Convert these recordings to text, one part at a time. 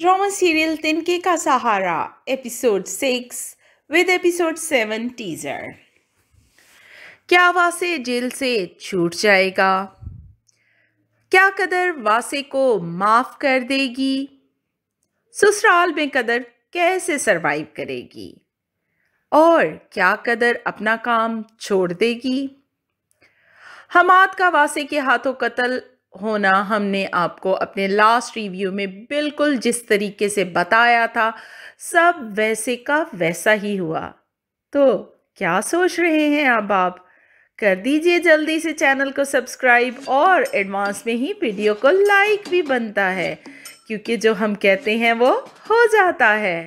drama serial Tinke ka Sahara episode six with episode seven teaser क्या वासे jail से छूट जाएगा क्या कदर वासे को माफ़ कर देगी ससुराल में कदर कैसे सरवाइव करेगी और क्या कदर अपना काम छोड़ देगी हमाद का वासे के हाथों कत्ल होना हमने आपको अपने लास्ट रिव्यू में बिल्कुल जिस तरीके से बताया था सब वैसे का वैसा ही हुआ तो क्या सोच रहे हैं अब आप कर दीजिए जल्दी से चैनल को सब्सक्राइब और एडवांस में ही वीडियो को लाइक भी बनता है क्योंकि जो हम कहते हैं वो हो जाता है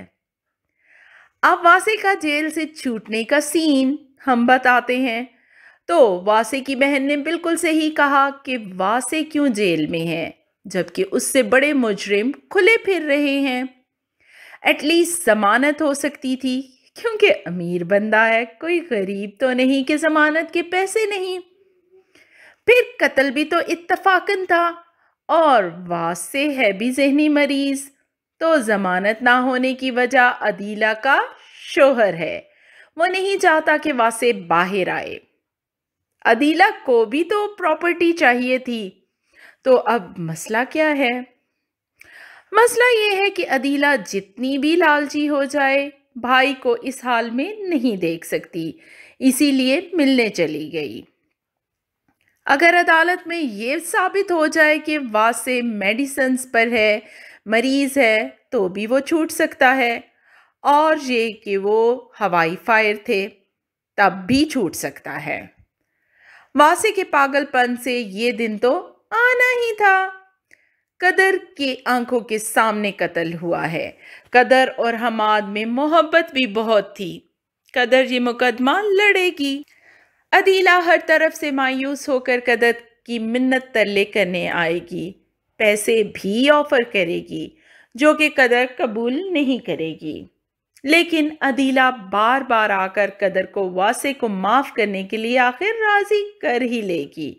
अब वासे का जेल से छूटने का सीन हम बताते हैं तो वासे की बहन ने बिल्कुल सही कहा कि वासे क्यों जेल में है जबकि उससे बड़े मुजरिम खुले फिर रहे हैं एटलीस्ट जमानत हो सकती थी क्योंकि अमीर बंदा है कोई गरीब तो नहीं कि जमानत के पैसे नहीं फिर कत्ल भी तो इतफाकन था और वासे है भी जहनी मरीज़ तो जमानत ना होने की वजह अदीला का शोहर है वो नहीं चाहता कि वासे बाहर आए अदीला को भी तो प्रॉपर्टी चाहिए थी तो अब मसला क्या है मसला ये है कि अदीला जितनी भी लालची हो जाए भाई को इस हाल में नहीं देख सकती इसीलिए मिलने चली गई अगर अदालत में ये साबित हो जाए कि वासे मेडिसन पर है मरीज़ है तो भी वो छूट सकता है और ये कि वो हवाई फायर थे तब भी छूट सकता है मासी के पागलपन से ये दिन तो आना ही था कदर के आंखों के सामने कत्ल हुआ है कदर और हमाद में मोहब्बत भी बहुत थी कदर ये मुकदमा लड़ेगी अदीला हर तरफ से मायूस होकर कदर की मिन्नत तले करने आएगी पैसे भी ऑफर करेगी जो कि कदर कबूल नहीं करेगी लेकिन अदीला बार बार आकर कदर को वासे को माफ़ करने के लिए आखिर राज़ी कर ही लेगी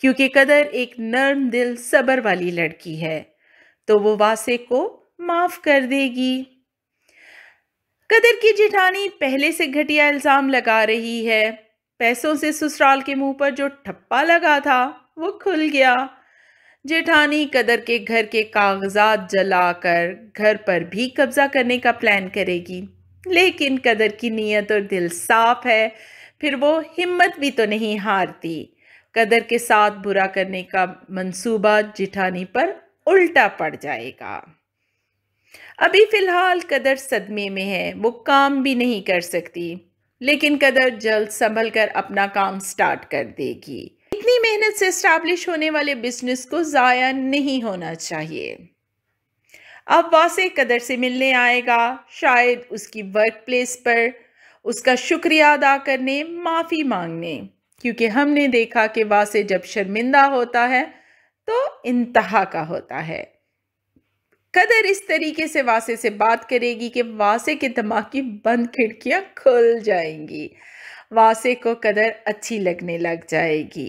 क्योंकि कदर एक नर्म दिल सबर वाली लड़की है तो वो वासे को माफ़ कर देगी कदर की जिठानी पहले से घटिया इल्ज़ाम लगा रही है पैसों से ससुराल के मुंह पर जो ठप्पा लगा था वो खुल गया जेठानी कदर के घर के कागजात जलाकर घर पर भी कब्जा करने का प्लान करेगी लेकिन कदर की नीयत और दिल साफ है फिर वो हिम्मत भी तो नहीं हारती कदर के साथ बुरा करने का मंसूबा जिठानी पर उल्टा पड़ जाएगा अभी फ़िलहाल कदर सदमे में है वो काम भी नहीं कर सकती लेकिन कदर जल्द संभल कर अपना काम स्टार्ट कर देगी मेहनत से इस्टेब्लिश होने वाले बिजनेस को ज़ाया नहीं होना चाहिए अब वासे कदर से मिलने आएगा शायद उसकी वर्क प्लेस पर उसका शुक्रिया अदा करने माफ़ी मांगने क्योंकि हमने देखा कि वासे जब शर्मिंदा होता है तो इंतहा का होता है कदर इस तरीके से वासे से बात करेगी कि वासे के दिमाग की बंद खिड़कियां खुल जाएंगी वासे को कदर अच्छी लगने लग जाएगी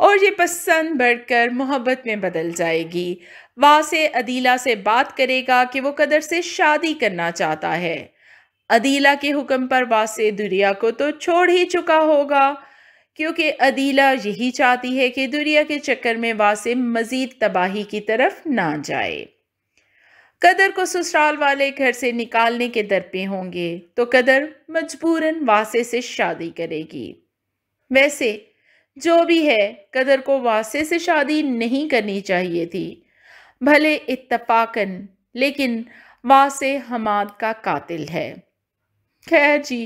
और ये पसंद बढ़कर मोहब्बत में बदल जाएगी वाह से अदीला से बात करेगा कि वो कदर से शादी करना चाहता है अदीला के हुक्म पर वासे दुरिया को तो छोड़ ही चुका होगा क्योंकि अदीला यही चाहती है कि दुरिया के चक्कर में वासे मज़ीद तबाही की तरफ ना जाए कदर को ससुराल वाले घर से निकालने के दर पे होंगे तो कदर मजबूरन वासे से शादी करेगी वैसे जो भी है कदर को वासे से शादी नहीं करनी चाहिए थी भले इतफाकन लेकिन वासे हमाद का कातिल है खैर जी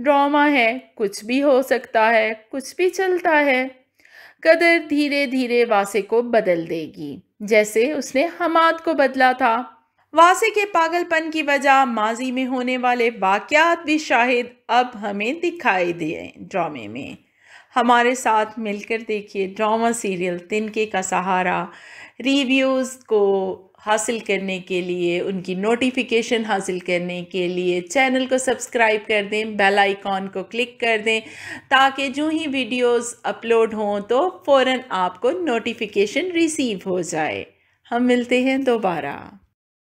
ड्रामा है कुछ भी हो सकता है कुछ भी चलता है कदर धीरे धीरे वासे को बदल देगी जैसे उसने हमाद को बदला था वासे के पागलपन की वजह माजी में होने वाले वाक़ात भी शायद अब हमें दिखाई दिए ड्रामे में हमारे साथ मिलकर देखिए ड्रामा सीरियल तिनके का सहारा रिव्यूज़ को हासिल करने के लिए उनकी नोटिफिकेशन हासिल करने के लिए चैनल को सब्सक्राइब कर दें बेल आइकॉन को क्लिक कर दें ताकि जो ही वीडियोस अपलोड हों तो फ़ौर आपको नोटिफिकेशन रिसीव हो जाए हम मिलते हैं दोबारा